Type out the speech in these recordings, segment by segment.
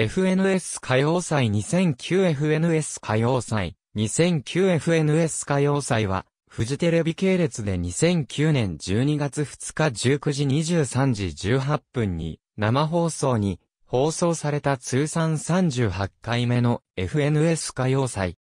FNS 歌謡祭 2009FNS 歌謡祭 2009FNS 歌謡祭は、フジテレビ系列で2009年12月2日19時23時18分に生放送に放送された通算38回目の FNS 歌謡祭。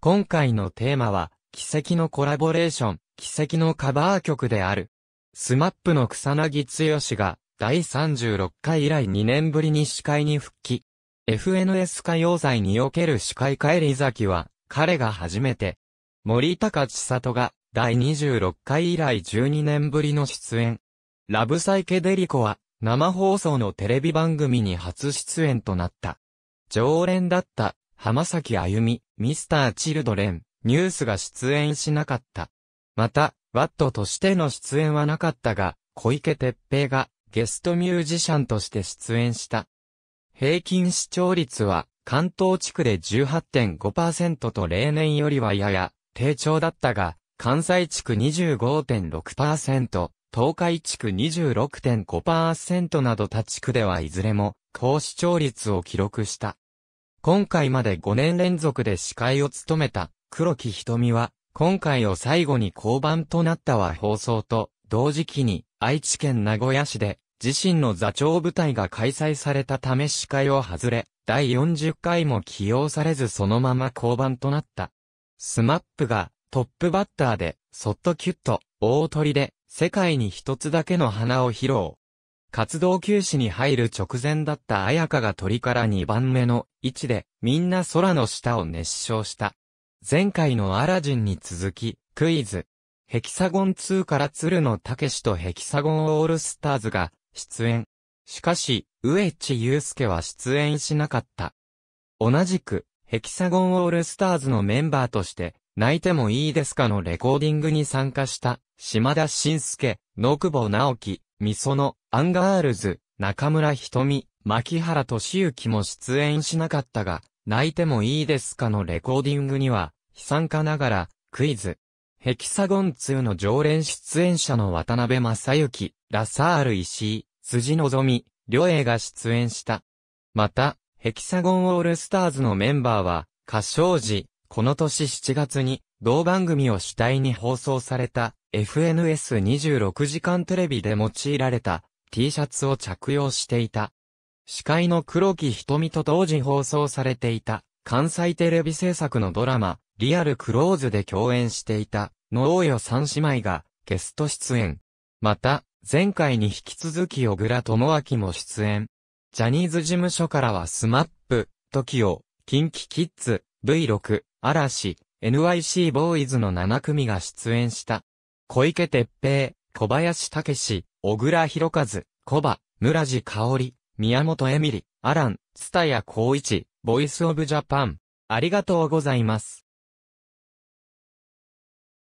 今回のテーマは奇跡のコラボレーション、奇跡のカバー曲である。スマップの草薙剛が第36回以来2年ぶりに司会に復帰。FNS 歌謡祭における司会帰り咲きは、彼が初めて、森高千里が第26回以来12年ぶりの出演。ラブサイケデリコは生放送のテレビ番組に初出演となった。常連だった浜崎あゆみ、ミスター・チルドレン、ニュースが出演しなかった。また、ワットとしての出演はなかったが、小池徹平がゲストミュージシャンとして出演した。平均視聴率は関東地区で18.5%と例年よりはやや低調だったが、関西地区25.6%、東海地区26.5%など他地区ではいずれも高視聴率を記録した。今回まで5年連続で司会を務めた黒木瞳は、今回を最後に降板となったは放送と、同時期に愛知県名古屋市で自身の座長部隊が開催された試し会を外れ、第40回も起用されずそのまま降板となった。スマップがトップバッターで、そっとキュッと、大鳥で、世界に一つだけの花を披露。活動休止に入る直前だった綾香が鳥から2番目の位置で、みんな空の下を熱唱した。前回のアラジンに続き、クイズ。ヘキサゴン2から鶴け武とヘキサゴンオールスターズが出演。しかし、上地雄介は出演しなかった。同じく、ヘキサゴンオールスターズのメンバーとして、泣いてもいいですかのレコーディングに参加した、島田晋介、野久保直樹、美園、アンガールズ、中村瞳、牧原敏之も出演しなかったが、泣いてもいいですかのレコーディングには、悲惨化ながら、クイズ、ヘキサゴン2の常連出演者の渡辺正幸、ラサール石井、辻のぞみ、両映が出演した。また、ヘキサゴンオールスターズのメンバーは、歌唱時、この年7月に、同番組を主体に放送された、FNS26 時間テレビで用いられた、T シャツを着用していた。司会の黒木瞳と同時放送されていた、関西テレビ制作のドラマ、リアルクローズで共演していた、のーヨ三姉妹がゲスト出演。また、前回に引き続き小倉智明も出演。ジャニーズ事務所からはスマップ、トキオ、キンキキッズ、V6、嵐、NYC ボーイズの7組が出演した。小池徹平、小林武史、小倉博和、小葉、村地香織、宮本エミリ、アラン、ツタヤ光一、ボイスオブジャパン。ありがとうございます。